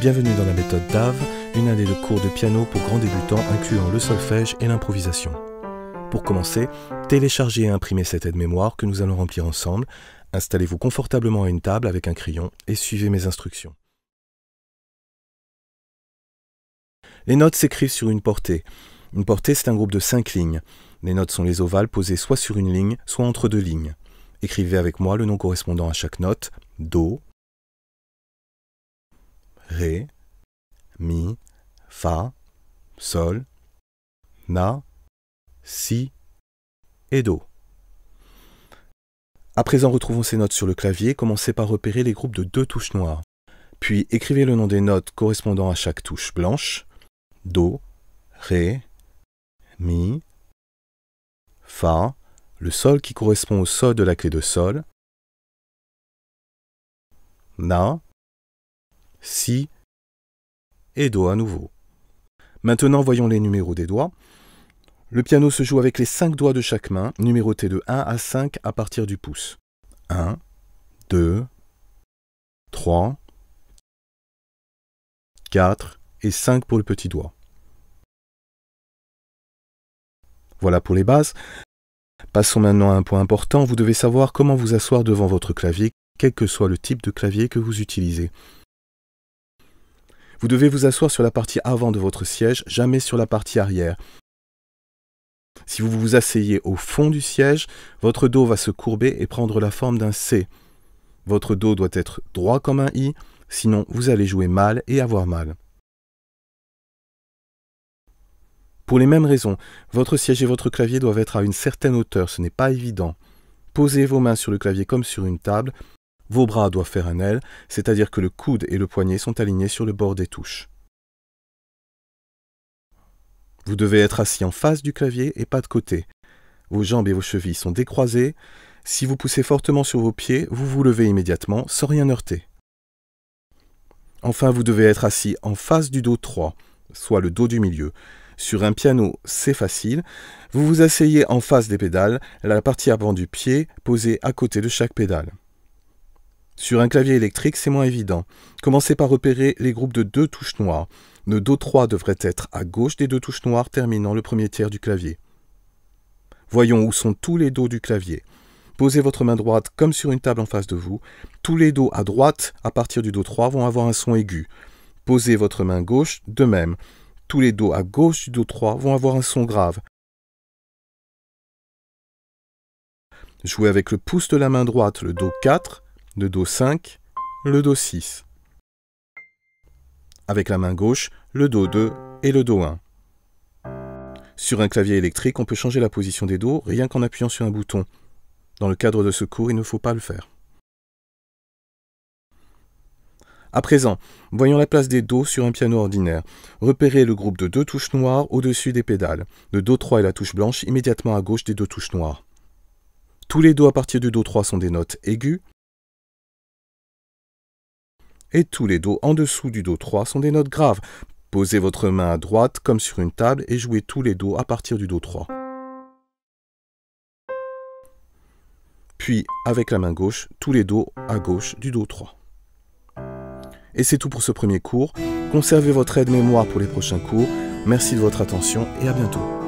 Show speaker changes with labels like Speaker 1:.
Speaker 1: Bienvenue dans la méthode DAV, une année de cours de piano pour grands débutants incluant le solfège et l'improvisation. Pour commencer, téléchargez et imprimez cette aide-mémoire que nous allons remplir ensemble. Installez-vous confortablement à une table avec un crayon et suivez mes instructions. Les notes s'écrivent sur une portée. Une portée, c'est un groupe de cinq lignes. Les notes sont les ovales posées soit sur une ligne, soit entre deux lignes. Écrivez avec moi le nom correspondant à chaque note Do, Ré, Mi, Fa, Sol, Na, Si et Do. À présent, retrouvons ces notes sur le clavier. Commencez par repérer les groupes de deux touches noires. Puis écrivez le nom des notes correspondant à chaque touche blanche. Do, Ré, Mi, Fa, le Sol qui correspond au Sol de la clé de Sol, Na, Si et Do à nouveau. Maintenant, voyons les numéros des doigts. Le piano se joue avec les 5 doigts de chaque main, numérotés de 1 à 5 à partir du pouce. 1, 2, 3, 4 et 5 pour le petit doigt. Voilà pour les bases. Passons maintenant à un point important, vous devez savoir comment vous asseoir devant votre clavier, quel que soit le type de clavier que vous utilisez. Vous devez vous asseoir sur la partie avant de votre siège, jamais sur la partie arrière. Si vous vous asseyez au fond du siège, votre dos va se courber et prendre la forme d'un C. Votre dos doit être droit comme un I, sinon vous allez jouer mal et avoir mal. Pour les mêmes raisons, votre siège et votre clavier doivent être à une certaine hauteur, ce n'est pas évident. Posez vos mains sur le clavier comme sur une table, vos bras doivent faire un aile, c'est-à-dire que le coude et le poignet sont alignés sur le bord des touches. Vous devez être assis en face du clavier et pas de côté. Vos jambes et vos chevilles sont décroisées. Si vous poussez fortement sur vos pieds, vous vous levez immédiatement sans rien heurter. Enfin, vous devez être assis en face du dos 3, soit le dos du milieu. Sur un piano, c'est facile. Vous vous asseyez en face des pédales, la partie avant du pied posée à côté de chaque pédale. Sur un clavier électrique, c'est moins évident. Commencez par repérer les groupes de deux touches noires. Le Do 3 devrait être à gauche des deux touches noires terminant le premier tiers du clavier. Voyons où sont tous les dos du clavier. Posez votre main droite comme sur une table en face de vous. Tous les dos à droite, à partir du Do 3, vont avoir un son aigu. Posez votre main gauche de même. Tous les dos à gauche du Do 3 vont avoir un son grave. Jouez avec le pouce de la main droite le Do 4, le Do 5, le Do 6. Avec la main gauche, le Do 2 et le Do 1. Sur un clavier électrique, on peut changer la position des dos rien qu'en appuyant sur un bouton. Dans le cadre de ce cours, il ne faut pas le faire. À présent, voyons la place des dos sur un piano ordinaire. Repérez le groupe de deux touches noires au-dessus des pédales. Le do 3 et la touche blanche immédiatement à gauche des deux touches noires. Tous les dos à partir du do 3 sont des notes aiguës, et tous les dos en dessous du dos 3 sont des notes graves. Posez votre main à droite comme sur une table et jouez tous les dos à partir du dos 3. Puis, avec la main gauche, tous les dos à gauche du dos 3. Et c'est tout pour ce premier cours. Conservez votre aide-mémoire pour les prochains cours. Merci de votre attention et à bientôt.